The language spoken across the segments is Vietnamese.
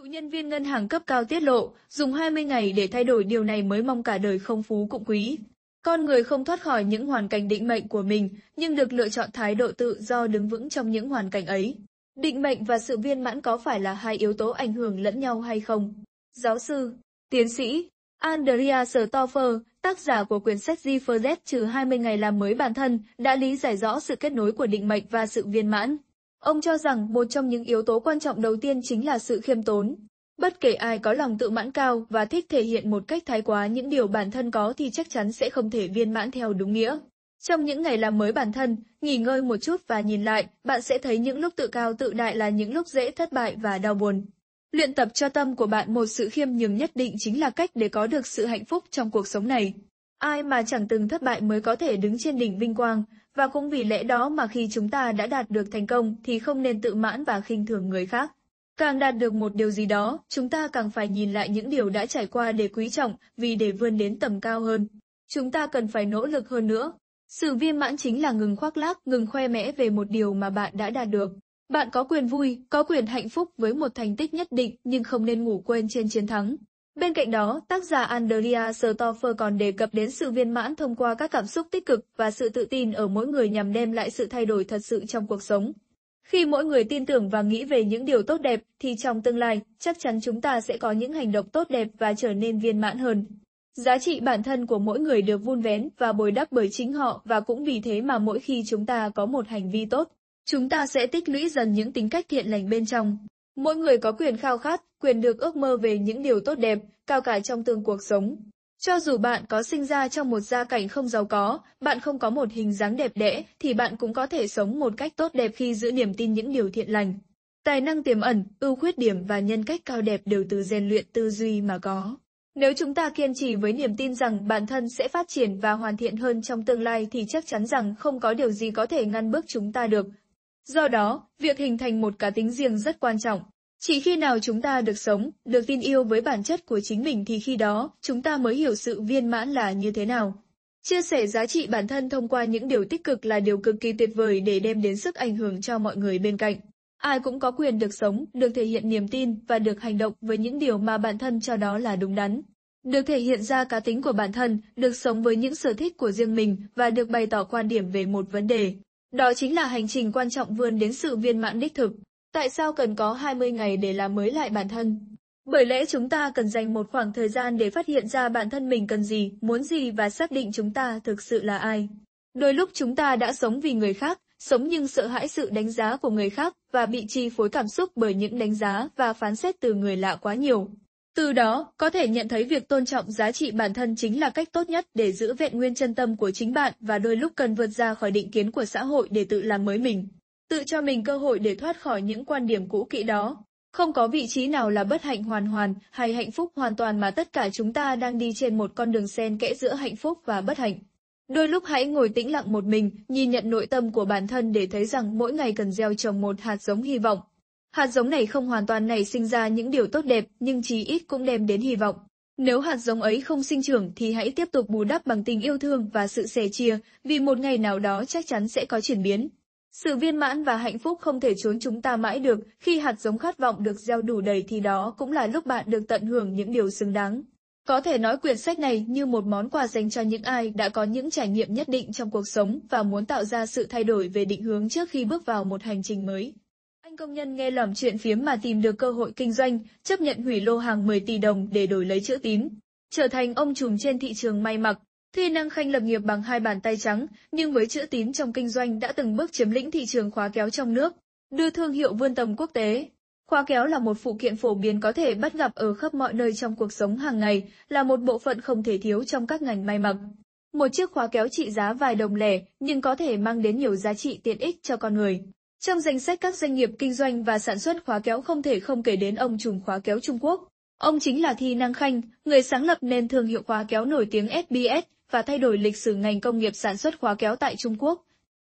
Cựu nhân viên ngân hàng cấp cao tiết lộ, dùng 20 ngày để thay đổi điều này mới mong cả đời không phú cũng quý. Con người không thoát khỏi những hoàn cảnh định mệnh của mình, nhưng được lựa chọn thái độ tự do đứng vững trong những hoàn cảnh ấy. Định mệnh và sự viên mãn có phải là hai yếu tố ảnh hưởng lẫn nhau hay không? Giáo sư, tiến sĩ, Andrea Stoffer, tác giả của quyển sách Di First 20 ngày làm mới bản thân, đã lý giải rõ sự kết nối của định mệnh và sự viên mãn. Ông cho rằng một trong những yếu tố quan trọng đầu tiên chính là sự khiêm tốn. Bất kể ai có lòng tự mãn cao và thích thể hiện một cách thái quá những điều bản thân có thì chắc chắn sẽ không thể viên mãn theo đúng nghĩa. Trong những ngày làm mới bản thân, nghỉ ngơi một chút và nhìn lại, bạn sẽ thấy những lúc tự cao tự đại là những lúc dễ thất bại và đau buồn. Luyện tập cho tâm của bạn một sự khiêm nhường nhất định chính là cách để có được sự hạnh phúc trong cuộc sống này. Ai mà chẳng từng thất bại mới có thể đứng trên đỉnh vinh quang, và cũng vì lẽ đó mà khi chúng ta đã đạt được thành công thì không nên tự mãn và khinh thường người khác. Càng đạt được một điều gì đó, chúng ta càng phải nhìn lại những điều đã trải qua để quý trọng, vì để vươn đến tầm cao hơn. Chúng ta cần phải nỗ lực hơn nữa. Sự viên mãn chính là ngừng khoác lác, ngừng khoe mẽ về một điều mà bạn đã đạt được. Bạn có quyền vui, có quyền hạnh phúc với một thành tích nhất định nhưng không nên ngủ quên trên chiến thắng. Bên cạnh đó, tác giả Andrea Stoffer còn đề cập đến sự viên mãn thông qua các cảm xúc tích cực và sự tự tin ở mỗi người nhằm đem lại sự thay đổi thật sự trong cuộc sống. Khi mỗi người tin tưởng và nghĩ về những điều tốt đẹp, thì trong tương lai, chắc chắn chúng ta sẽ có những hành động tốt đẹp và trở nên viên mãn hơn. Giá trị bản thân của mỗi người được vun vén và bồi đắp bởi chính họ và cũng vì thế mà mỗi khi chúng ta có một hành vi tốt, chúng ta sẽ tích lũy dần những tính cách thiện lành bên trong. Mỗi người có quyền khao khát, quyền được ước mơ về những điều tốt đẹp, cao cả trong tương cuộc sống. Cho dù bạn có sinh ra trong một gia cảnh không giàu có, bạn không có một hình dáng đẹp đẽ, thì bạn cũng có thể sống một cách tốt đẹp khi giữ niềm tin những điều thiện lành. Tài năng tiềm ẩn, ưu khuyết điểm và nhân cách cao đẹp đều từ rèn luyện tư duy mà có. Nếu chúng ta kiên trì với niềm tin rằng bản thân sẽ phát triển và hoàn thiện hơn trong tương lai thì chắc chắn rằng không có điều gì có thể ngăn bước chúng ta được. Do đó, việc hình thành một cá tính riêng rất quan trọng. Chỉ khi nào chúng ta được sống, được tin yêu với bản chất của chính mình thì khi đó, chúng ta mới hiểu sự viên mãn là như thế nào. Chia sẻ giá trị bản thân thông qua những điều tích cực là điều cực kỳ tuyệt vời để đem đến sức ảnh hưởng cho mọi người bên cạnh. Ai cũng có quyền được sống, được thể hiện niềm tin và được hành động với những điều mà bản thân cho đó là đúng đắn. Được thể hiện ra cá tính của bản thân, được sống với những sở thích của riêng mình và được bày tỏ quan điểm về một vấn đề. Đó chính là hành trình quan trọng vươn đến sự viên mãn đích thực. Tại sao cần có 20 ngày để làm mới lại bản thân? Bởi lẽ chúng ta cần dành một khoảng thời gian để phát hiện ra bản thân mình cần gì, muốn gì và xác định chúng ta thực sự là ai. Đôi lúc chúng ta đã sống vì người khác, sống nhưng sợ hãi sự đánh giá của người khác và bị chi phối cảm xúc bởi những đánh giá và phán xét từ người lạ quá nhiều. Từ đó, có thể nhận thấy việc tôn trọng giá trị bản thân chính là cách tốt nhất để giữ vẹn nguyên chân tâm của chính bạn và đôi lúc cần vượt ra khỏi định kiến của xã hội để tự làm mới mình tự cho mình cơ hội để thoát khỏi những quan điểm cũ kỹ đó. Không có vị trí nào là bất hạnh hoàn hoàn hay hạnh phúc hoàn toàn mà tất cả chúng ta đang đi trên một con đường sen kẽ giữa hạnh phúc và bất hạnh. Đôi lúc hãy ngồi tĩnh lặng một mình, nhìn nhận nội tâm của bản thân để thấy rằng mỗi ngày cần gieo trồng một hạt giống hy vọng. Hạt giống này không hoàn toàn nảy sinh ra những điều tốt đẹp, nhưng chí ít cũng đem đến hy vọng. Nếu hạt giống ấy không sinh trưởng thì hãy tiếp tục bù đắp bằng tình yêu thương và sự sẻ chia, vì một ngày nào đó chắc chắn sẽ có chuyển biến. Sự viên mãn và hạnh phúc không thể trốn chúng ta mãi được, khi hạt giống khát vọng được gieo đủ đầy thì đó cũng là lúc bạn được tận hưởng những điều xứng đáng. Có thể nói quyển sách này như một món quà dành cho những ai đã có những trải nghiệm nhất định trong cuộc sống và muốn tạo ra sự thay đổi về định hướng trước khi bước vào một hành trình mới. Anh công nhân nghe lỏm chuyện phiếm mà tìm được cơ hội kinh doanh, chấp nhận hủy lô hàng 10 tỷ đồng để đổi lấy chữ tím. Trở thành ông trùm trên thị trường may mặc, Thi năng khanh lập nghiệp bằng hai bàn tay trắng, nhưng với chữ tín trong kinh doanh đã từng bước chiếm lĩnh thị trường khóa kéo trong nước, đưa thương hiệu vươn tầm quốc tế. Khóa kéo là một phụ kiện phổ biến có thể bắt gặp ở khắp mọi nơi trong cuộc sống hàng ngày, là một bộ phận không thể thiếu trong các ngành may mặc. Một chiếc khóa kéo trị giá vài đồng lẻ, nhưng có thể mang đến nhiều giá trị tiện ích cho con người. Trong danh sách các doanh nghiệp kinh doanh và sản xuất khóa kéo không thể không kể đến ông Trùng khóa kéo Trung Quốc. Ông chính là Thi Năng Khanh, người sáng lập nên thương hiệu khóa kéo nổi tiếng SBS, và thay đổi lịch sử ngành công nghiệp sản xuất khóa kéo tại Trung Quốc.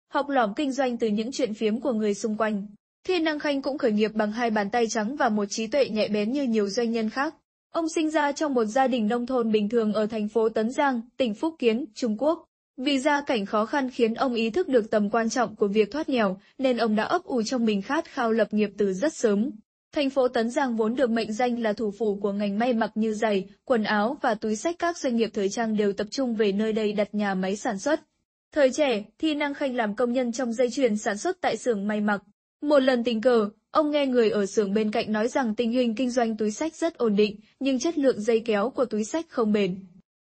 Học lỏm kinh doanh từ những chuyện phiếm của người xung quanh. Thiên Năng Khanh cũng khởi nghiệp bằng hai bàn tay trắng và một trí tuệ nhạy bén như nhiều doanh nhân khác. Ông sinh ra trong một gia đình nông thôn bình thường ở thành phố Tấn Giang, tỉnh Phúc Kiến, Trung Quốc. Vì gia cảnh khó khăn khiến ông ý thức được tầm quan trọng của việc thoát nghèo, nên ông đã ấp ủ trong mình khát khao lập nghiệp từ rất sớm. Thành phố Tấn Giang vốn được mệnh danh là thủ phủ của ngành may mặc như giày, quần áo và túi sách các doanh nghiệp thời trang đều tập trung về nơi đây đặt nhà máy sản xuất. Thời trẻ, Thi Năng Khanh làm công nhân trong dây chuyền sản xuất tại xưởng may mặc. Một lần tình cờ, ông nghe người ở xưởng bên cạnh nói rằng tình hình kinh doanh túi sách rất ổn định, nhưng chất lượng dây kéo của túi sách không bền.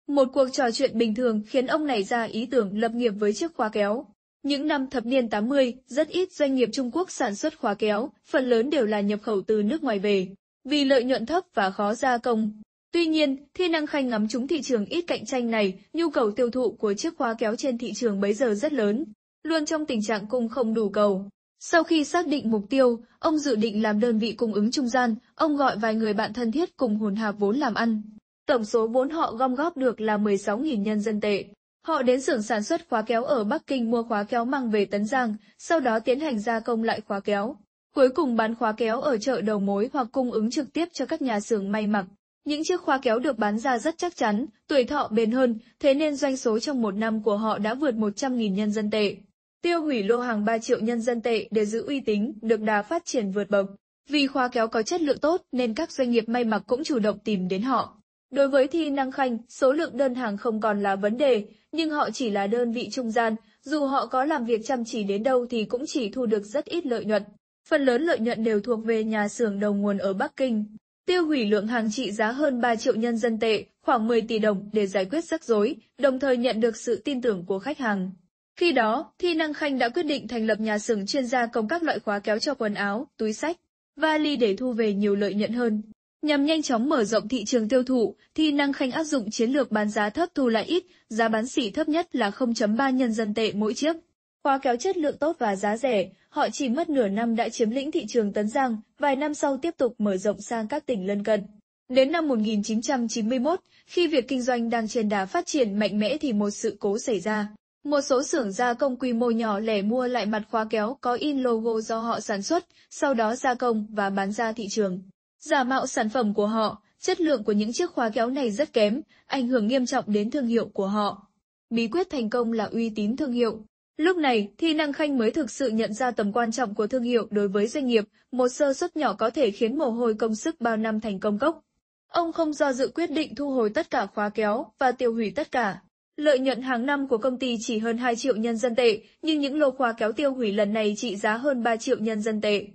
Một cuộc trò chuyện bình thường khiến ông nảy ra ý tưởng lập nghiệp với chiếc khóa kéo. Những năm thập niên 80, rất ít doanh nghiệp Trung Quốc sản xuất khóa kéo, phần lớn đều là nhập khẩu từ nước ngoài về, vì lợi nhuận thấp và khó gia công. Tuy nhiên, khi năng khanh ngắm chúng thị trường ít cạnh tranh này, nhu cầu tiêu thụ của chiếc khóa kéo trên thị trường bấy giờ rất lớn, luôn trong tình trạng cung không đủ cầu. Sau khi xác định mục tiêu, ông dự định làm đơn vị cung ứng trung gian, ông gọi vài người bạn thân thiết cùng hồn hạp vốn làm ăn. Tổng số vốn họ gom góp được là 16.000 nhân dân tệ. Họ đến xưởng sản xuất khóa kéo ở Bắc Kinh mua khóa kéo mang về Tấn Giang, sau đó tiến hành gia công lại khóa kéo. Cuối cùng bán khóa kéo ở chợ đầu mối hoặc cung ứng trực tiếp cho các nhà xưởng may mặc. Những chiếc khóa kéo được bán ra rất chắc chắn, tuổi thọ bền hơn, thế nên doanh số trong một năm của họ đã vượt 100.000 nhân dân tệ. Tiêu hủy lô hàng 3 triệu nhân dân tệ để giữ uy tín, được đà phát triển vượt bậc. Vì khóa kéo có chất lượng tốt nên các doanh nghiệp may mặc cũng chủ động tìm đến họ. Đối với Thi Năng Khanh, số lượng đơn hàng không còn là vấn đề, nhưng họ chỉ là đơn vị trung gian, dù họ có làm việc chăm chỉ đến đâu thì cũng chỉ thu được rất ít lợi nhuận. Phần lớn lợi nhuận đều thuộc về nhà xưởng đầu nguồn ở Bắc Kinh. Tiêu hủy lượng hàng trị giá hơn 3 triệu nhân dân tệ, khoảng 10 tỷ đồng để giải quyết rắc rối, đồng thời nhận được sự tin tưởng của khách hàng. Khi đó, Thi Năng Khanh đã quyết định thành lập nhà xưởng chuyên gia công các loại khóa kéo cho quần áo, túi sách, vali để thu về nhiều lợi nhuận hơn. Nhằm nhanh chóng mở rộng thị trường tiêu thụ, thì Năng Khanh áp dụng chiến lược bán giá thấp thu lại ít, giá bán xỉ thấp nhất là 0.3 nhân dân tệ mỗi chiếc. Khóa kéo chất lượng tốt và giá rẻ, họ chỉ mất nửa năm đã chiếm lĩnh thị trường Tấn Giang, vài năm sau tiếp tục mở rộng sang các tỉnh lân cận. Đến năm 1991, khi việc kinh doanh đang trên đà phát triển mạnh mẽ thì một sự cố xảy ra. Một số xưởng gia công quy mô nhỏ lẻ mua lại mặt khóa kéo có in logo do họ sản xuất, sau đó gia công và bán ra thị trường. Giả mạo sản phẩm của họ, chất lượng của những chiếc khóa kéo này rất kém, ảnh hưởng nghiêm trọng đến thương hiệu của họ. Bí quyết thành công là uy tín thương hiệu. Lúc này, Thi Năng Khanh mới thực sự nhận ra tầm quan trọng của thương hiệu đối với doanh nghiệp, một sơ suất nhỏ có thể khiến mồ hôi công sức bao năm thành công cốc. Ông không do dự quyết định thu hồi tất cả khóa kéo và tiêu hủy tất cả. Lợi nhuận hàng năm của công ty chỉ hơn 2 triệu nhân dân tệ, nhưng những lô khóa kéo tiêu hủy lần này trị giá hơn 3 triệu nhân dân tệ.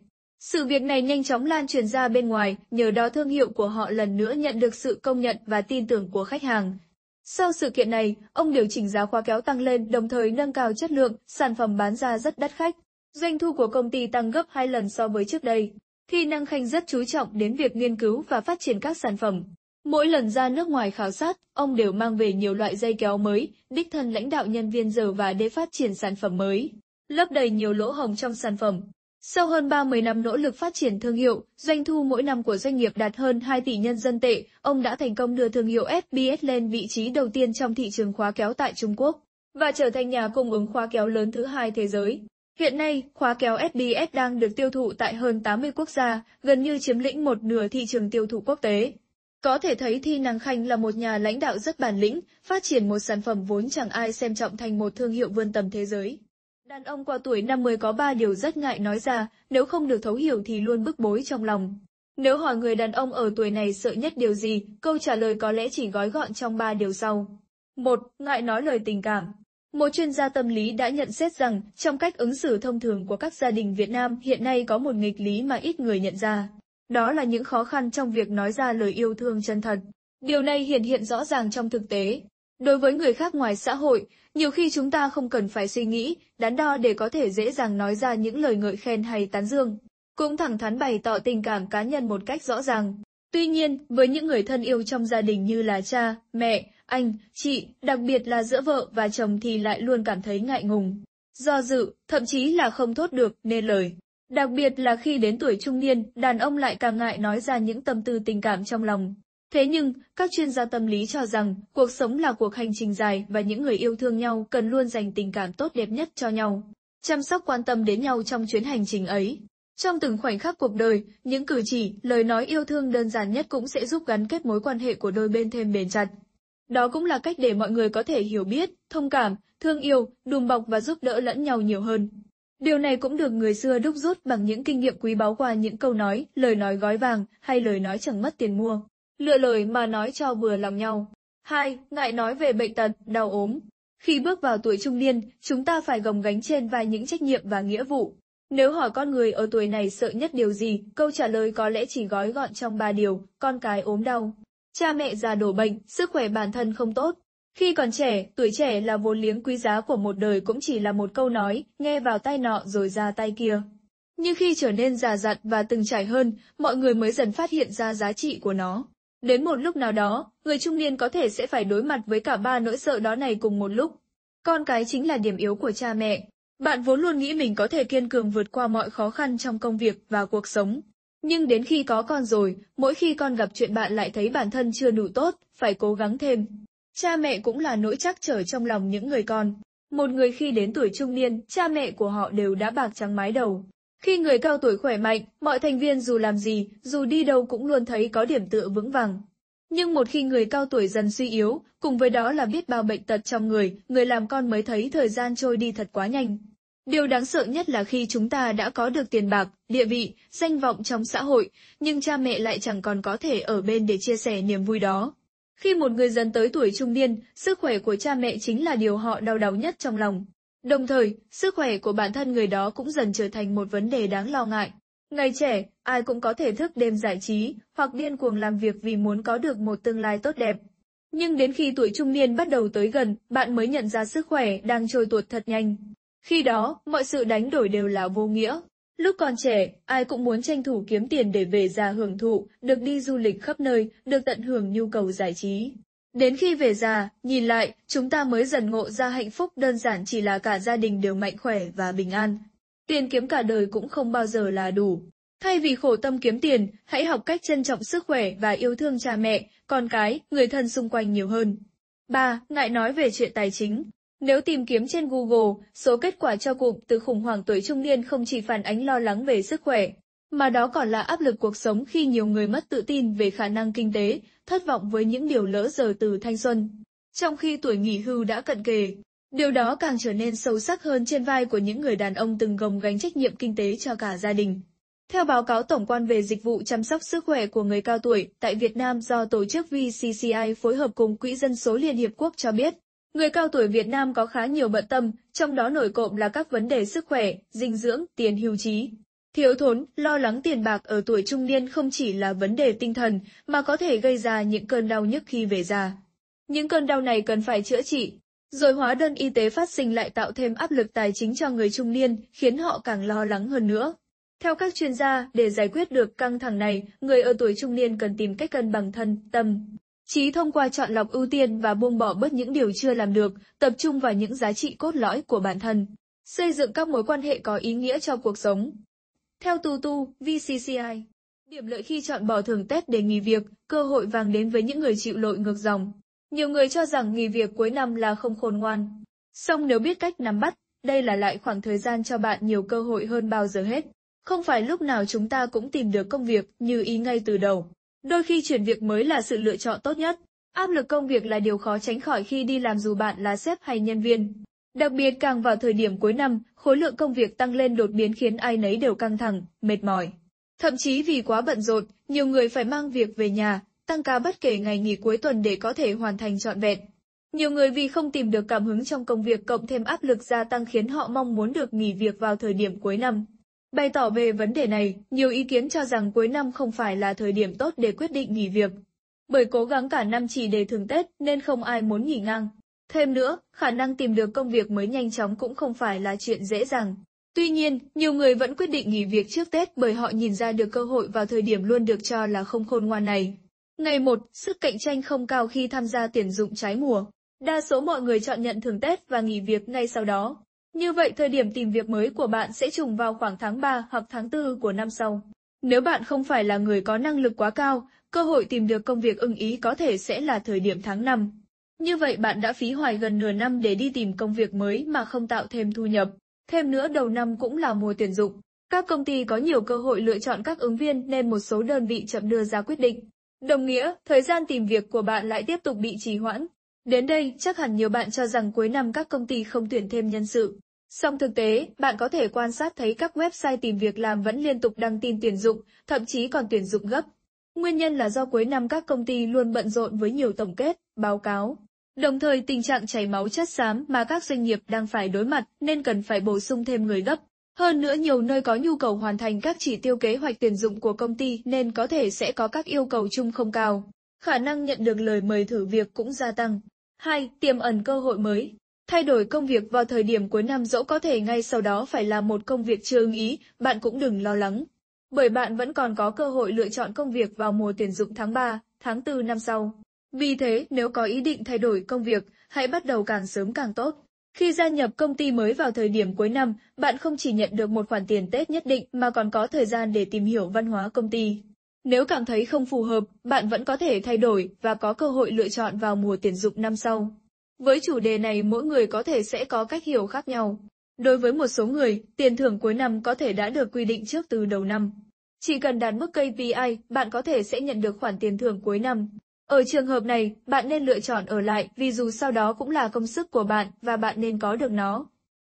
Sự việc này nhanh chóng lan truyền ra bên ngoài, nhờ đó thương hiệu của họ lần nữa nhận được sự công nhận và tin tưởng của khách hàng. Sau sự kiện này, ông điều chỉnh giá khóa kéo tăng lên đồng thời nâng cao chất lượng, sản phẩm bán ra rất đắt khách. Doanh thu của công ty tăng gấp 2 lần so với trước đây. Khi Năng Khanh rất chú trọng đến việc nghiên cứu và phát triển các sản phẩm. Mỗi lần ra nước ngoài khảo sát, ông đều mang về nhiều loại dây kéo mới, đích thân lãnh đạo nhân viên giờ và để phát triển sản phẩm mới. Lấp đầy nhiều lỗ hồng trong sản phẩm, sau hơn 30 năm nỗ lực phát triển thương hiệu, doanh thu mỗi năm của doanh nghiệp đạt hơn 2 tỷ nhân dân tệ, ông đã thành công đưa thương hiệu FBS lên vị trí đầu tiên trong thị trường khóa kéo tại Trung Quốc và trở thành nhà cung ứng khóa kéo lớn thứ hai thế giới. Hiện nay, khóa kéo FBS đang được tiêu thụ tại hơn 80 quốc gia, gần như chiếm lĩnh một nửa thị trường tiêu thụ quốc tế. Có thể thấy Thi Năng Khanh là một nhà lãnh đạo rất bản lĩnh, phát triển một sản phẩm vốn chẳng ai xem trọng thành một thương hiệu vươn tầm thế giới. Đàn ông qua tuổi 50 có ba điều rất ngại nói ra, nếu không được thấu hiểu thì luôn bức bối trong lòng. Nếu hỏi người đàn ông ở tuổi này sợ nhất điều gì, câu trả lời có lẽ chỉ gói gọn trong ba điều sau. một, Ngại nói lời tình cảm. Một chuyên gia tâm lý đã nhận xét rằng, trong cách ứng xử thông thường của các gia đình Việt Nam hiện nay có một nghịch lý mà ít người nhận ra. Đó là những khó khăn trong việc nói ra lời yêu thương chân thật. Điều này hiện hiện rõ ràng trong thực tế, Đối với người khác ngoài xã hội, nhiều khi chúng ta không cần phải suy nghĩ, đắn đo để có thể dễ dàng nói ra những lời ngợi khen hay tán dương. Cũng thẳng thắn bày tỏ tình cảm cá nhân một cách rõ ràng. Tuy nhiên, với những người thân yêu trong gia đình như là cha, mẹ, anh, chị, đặc biệt là giữa vợ và chồng thì lại luôn cảm thấy ngại ngùng, do dự, thậm chí là không thốt được nên lời. Đặc biệt là khi đến tuổi trung niên, đàn ông lại càng ngại nói ra những tâm tư tình cảm trong lòng. Thế nhưng, các chuyên gia tâm lý cho rằng cuộc sống là cuộc hành trình dài và những người yêu thương nhau cần luôn dành tình cảm tốt đẹp nhất cho nhau, chăm sóc quan tâm đến nhau trong chuyến hành trình ấy. Trong từng khoảnh khắc cuộc đời, những cử chỉ, lời nói yêu thương đơn giản nhất cũng sẽ giúp gắn kết mối quan hệ của đôi bên thêm bền chặt. Đó cũng là cách để mọi người có thể hiểu biết, thông cảm, thương yêu, đùm bọc và giúp đỡ lẫn nhau nhiều hơn. Điều này cũng được người xưa đúc rút bằng những kinh nghiệm quý báu qua những câu nói, lời nói gói vàng hay lời nói chẳng mất tiền mua lựa lời mà nói cho vừa lòng nhau. 2. Ngại nói về bệnh tật, đau ốm. Khi bước vào tuổi trung niên, chúng ta phải gồng gánh trên vai những trách nhiệm và nghĩa vụ. Nếu hỏi con người ở tuổi này sợ nhất điều gì, câu trả lời có lẽ chỉ gói gọn trong ba điều, con cái ốm đau. Cha mẹ già đổ bệnh, sức khỏe bản thân không tốt. Khi còn trẻ, tuổi trẻ là vốn liếng quý giá của một đời cũng chỉ là một câu nói, nghe vào tai nọ rồi ra tay kia. Nhưng khi trở nên già dặn và từng trải hơn, mọi người mới dần phát hiện ra giá trị của nó. Đến một lúc nào đó, người trung niên có thể sẽ phải đối mặt với cả ba nỗi sợ đó này cùng một lúc. Con cái chính là điểm yếu của cha mẹ. Bạn vốn luôn nghĩ mình có thể kiên cường vượt qua mọi khó khăn trong công việc và cuộc sống. Nhưng đến khi có con rồi, mỗi khi con gặp chuyện bạn lại thấy bản thân chưa đủ tốt, phải cố gắng thêm. Cha mẹ cũng là nỗi trắc trở trong lòng những người con. Một người khi đến tuổi trung niên, cha mẹ của họ đều đã bạc trắng mái đầu. Khi người cao tuổi khỏe mạnh, mọi thành viên dù làm gì, dù đi đâu cũng luôn thấy có điểm tựa vững vàng. Nhưng một khi người cao tuổi dần suy yếu, cùng với đó là biết bao bệnh tật trong người, người làm con mới thấy thời gian trôi đi thật quá nhanh. Điều đáng sợ nhất là khi chúng ta đã có được tiền bạc, địa vị, danh vọng trong xã hội, nhưng cha mẹ lại chẳng còn có thể ở bên để chia sẻ niềm vui đó. Khi một người dần tới tuổi trung niên, sức khỏe của cha mẹ chính là điều họ đau đáu nhất trong lòng. Đồng thời, sức khỏe của bản thân người đó cũng dần trở thành một vấn đề đáng lo ngại. Ngày trẻ, ai cũng có thể thức đêm giải trí, hoặc điên cuồng làm việc vì muốn có được một tương lai tốt đẹp. Nhưng đến khi tuổi trung niên bắt đầu tới gần, bạn mới nhận ra sức khỏe đang trôi tuột thật nhanh. Khi đó, mọi sự đánh đổi đều là vô nghĩa. Lúc còn trẻ, ai cũng muốn tranh thủ kiếm tiền để về già hưởng thụ, được đi du lịch khắp nơi, được tận hưởng nhu cầu giải trí. Đến khi về già, nhìn lại, chúng ta mới dần ngộ ra hạnh phúc đơn giản chỉ là cả gia đình đều mạnh khỏe và bình an. Tiền kiếm cả đời cũng không bao giờ là đủ. Thay vì khổ tâm kiếm tiền, hãy học cách trân trọng sức khỏe và yêu thương cha mẹ, con cái, người thân xung quanh nhiều hơn. 3. Ngại nói về chuyện tài chính. Nếu tìm kiếm trên Google, số kết quả cho cụm từ khủng hoảng tuổi trung niên không chỉ phản ánh lo lắng về sức khỏe, mà đó còn là áp lực cuộc sống khi nhiều người mất tự tin về khả năng kinh tế, thất vọng với những điều lỡ giờ từ thanh xuân. Trong khi tuổi nghỉ hưu đã cận kề, điều đó càng trở nên sâu sắc hơn trên vai của những người đàn ông từng gồng gánh trách nhiệm kinh tế cho cả gia đình. Theo báo cáo tổng quan về dịch vụ chăm sóc sức khỏe của người cao tuổi tại Việt Nam do tổ chức VCCI phối hợp cùng Quỹ dân số Liên Hiệp Quốc cho biết, người cao tuổi Việt Nam có khá nhiều bận tâm, trong đó nổi cộm là các vấn đề sức khỏe, dinh dưỡng, tiền hưu trí. Thiếu thốn, lo lắng tiền bạc ở tuổi trung niên không chỉ là vấn đề tinh thần mà có thể gây ra những cơn đau nhức khi về già. Những cơn đau này cần phải chữa trị, rồi hóa đơn y tế phát sinh lại tạo thêm áp lực tài chính cho người trung niên, khiến họ càng lo lắng hơn nữa. Theo các chuyên gia, để giải quyết được căng thẳng này, người ở tuổi trung niên cần tìm cách cân bằng thân, tâm. Trí thông qua chọn lọc ưu tiên và buông bỏ bớt những điều chưa làm được, tập trung vào những giá trị cốt lõi của bản thân. Xây dựng các mối quan hệ có ý nghĩa cho cuộc sống, theo Tu Tu, VCCI, điểm lợi khi chọn bỏ thưởng Tết để nghỉ việc, cơ hội vàng đến với những người chịu lội ngược dòng. Nhiều người cho rằng nghỉ việc cuối năm là không khôn ngoan. Song nếu biết cách nắm bắt, đây là lại khoảng thời gian cho bạn nhiều cơ hội hơn bao giờ hết. Không phải lúc nào chúng ta cũng tìm được công việc như ý ngay từ đầu. Đôi khi chuyển việc mới là sự lựa chọn tốt nhất. Áp lực công việc là điều khó tránh khỏi khi đi làm dù bạn là sếp hay nhân viên. Đặc biệt càng vào thời điểm cuối năm, Khối lượng công việc tăng lên đột biến khiến ai nấy đều căng thẳng, mệt mỏi. Thậm chí vì quá bận rộn, nhiều người phải mang việc về nhà, tăng ca bất kể ngày nghỉ cuối tuần để có thể hoàn thành trọn vẹn. Nhiều người vì không tìm được cảm hứng trong công việc cộng thêm áp lực gia tăng khiến họ mong muốn được nghỉ việc vào thời điểm cuối năm. Bày tỏ về vấn đề này, nhiều ý kiến cho rằng cuối năm không phải là thời điểm tốt để quyết định nghỉ việc. Bởi cố gắng cả năm chỉ để thường Tết nên không ai muốn nghỉ ngang. Thêm nữa, khả năng tìm được công việc mới nhanh chóng cũng không phải là chuyện dễ dàng. Tuy nhiên, nhiều người vẫn quyết định nghỉ việc trước Tết bởi họ nhìn ra được cơ hội vào thời điểm luôn được cho là không khôn ngoan này. Ngày 1, sức cạnh tranh không cao khi tham gia tuyển dụng trái mùa. Đa số mọi người chọn nhận thưởng Tết và nghỉ việc ngay sau đó. Như vậy thời điểm tìm việc mới của bạn sẽ trùng vào khoảng tháng 3 hoặc tháng 4 của năm sau. Nếu bạn không phải là người có năng lực quá cao, cơ hội tìm được công việc ưng ý có thể sẽ là thời điểm tháng 5. Như vậy bạn đã phí hoài gần nửa năm để đi tìm công việc mới mà không tạo thêm thu nhập. Thêm nữa đầu năm cũng là mùa tuyển dụng. Các công ty có nhiều cơ hội lựa chọn các ứng viên nên một số đơn vị chậm đưa ra quyết định. Đồng nghĩa, thời gian tìm việc của bạn lại tiếp tục bị trì hoãn. Đến đây, chắc hẳn nhiều bạn cho rằng cuối năm các công ty không tuyển thêm nhân sự. Song thực tế, bạn có thể quan sát thấy các website tìm việc làm vẫn liên tục đăng tin tuyển dụng, thậm chí còn tuyển dụng gấp, Nguyên nhân là do cuối năm các công ty luôn bận rộn với nhiều tổng kết, báo cáo. Đồng thời tình trạng chảy máu chất xám mà các doanh nghiệp đang phải đối mặt nên cần phải bổ sung thêm người gấp. Hơn nữa nhiều nơi có nhu cầu hoàn thành các chỉ tiêu kế hoạch tuyển dụng của công ty nên có thể sẽ có các yêu cầu chung không cao. Khả năng nhận được lời mời thử việc cũng gia tăng. 2. Tiềm ẩn cơ hội mới Thay đổi công việc vào thời điểm cuối năm dẫu có thể ngay sau đó phải là một công việc chưa ưng ý, bạn cũng đừng lo lắng bởi bạn vẫn còn có cơ hội lựa chọn công việc vào mùa tuyển dụng tháng 3, tháng 4 năm sau. Vì thế, nếu có ý định thay đổi công việc, hãy bắt đầu càng sớm càng tốt. Khi gia nhập công ty mới vào thời điểm cuối năm, bạn không chỉ nhận được một khoản tiền Tết nhất định mà còn có thời gian để tìm hiểu văn hóa công ty. Nếu cảm thấy không phù hợp, bạn vẫn có thể thay đổi và có cơ hội lựa chọn vào mùa tuyển dụng năm sau. Với chủ đề này mỗi người có thể sẽ có cách hiểu khác nhau. Đối với một số người, tiền thưởng cuối năm có thể đã được quy định trước từ đầu năm. Chỉ cần đạt mức KPI, bạn có thể sẽ nhận được khoản tiền thưởng cuối năm. Ở trường hợp này, bạn nên lựa chọn ở lại vì dù sau đó cũng là công sức của bạn và bạn nên có được nó.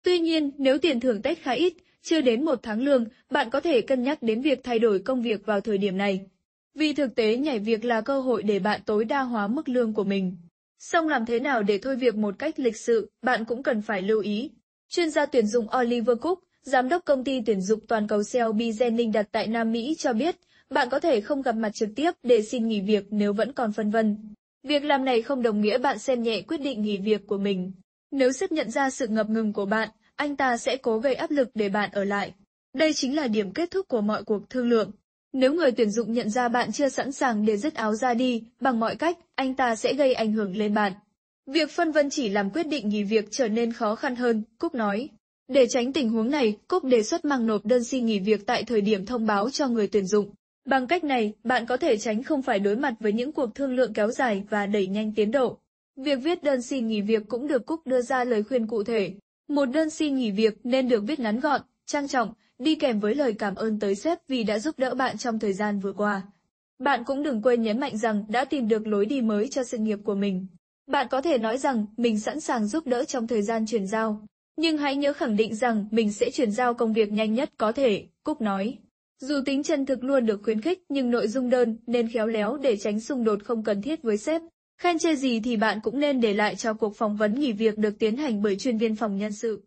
Tuy nhiên, nếu tiền thưởng Tết khá ít, chưa đến một tháng lương, bạn có thể cân nhắc đến việc thay đổi công việc vào thời điểm này. Vì thực tế nhảy việc là cơ hội để bạn tối đa hóa mức lương của mình. xong làm thế nào để thôi việc một cách lịch sự, bạn cũng cần phải lưu ý. Chuyên gia tuyển dụng Oliver Cook, giám đốc công ty tuyển dụng toàn cầu CLB Jennings đặt tại Nam Mỹ cho biết, bạn có thể không gặp mặt trực tiếp để xin nghỉ việc nếu vẫn còn phân vân. Việc làm này không đồng nghĩa bạn xem nhẹ quyết định nghỉ việc của mình. Nếu sếp nhận ra sự ngập ngừng của bạn, anh ta sẽ cố gây áp lực để bạn ở lại. Đây chính là điểm kết thúc của mọi cuộc thương lượng. Nếu người tuyển dụng nhận ra bạn chưa sẵn sàng để dứt áo ra đi, bằng mọi cách, anh ta sẽ gây ảnh hưởng lên bạn. Việc phân vân chỉ làm quyết định nghỉ việc trở nên khó khăn hơn, Cúc nói. Để tránh tình huống này, Cúc đề xuất mang nộp đơn xin nghỉ việc tại thời điểm thông báo cho người tuyển dụng. Bằng cách này, bạn có thể tránh không phải đối mặt với những cuộc thương lượng kéo dài và đẩy nhanh tiến độ. Việc viết đơn xin nghỉ việc cũng được Cúc đưa ra lời khuyên cụ thể. Một đơn xin nghỉ việc nên được viết ngắn gọn, trang trọng, đi kèm với lời cảm ơn tới sếp vì đã giúp đỡ bạn trong thời gian vừa qua. Bạn cũng đừng quên nhấn mạnh rằng đã tìm được lối đi mới cho sự nghiệp của mình. Bạn có thể nói rằng mình sẵn sàng giúp đỡ trong thời gian chuyển giao. Nhưng hãy nhớ khẳng định rằng mình sẽ chuyển giao công việc nhanh nhất có thể, Cúc nói. Dù tính chân thực luôn được khuyến khích nhưng nội dung đơn nên khéo léo để tránh xung đột không cần thiết với sếp. Khen chê gì thì bạn cũng nên để lại cho cuộc phỏng vấn nghỉ việc được tiến hành bởi chuyên viên phòng nhân sự.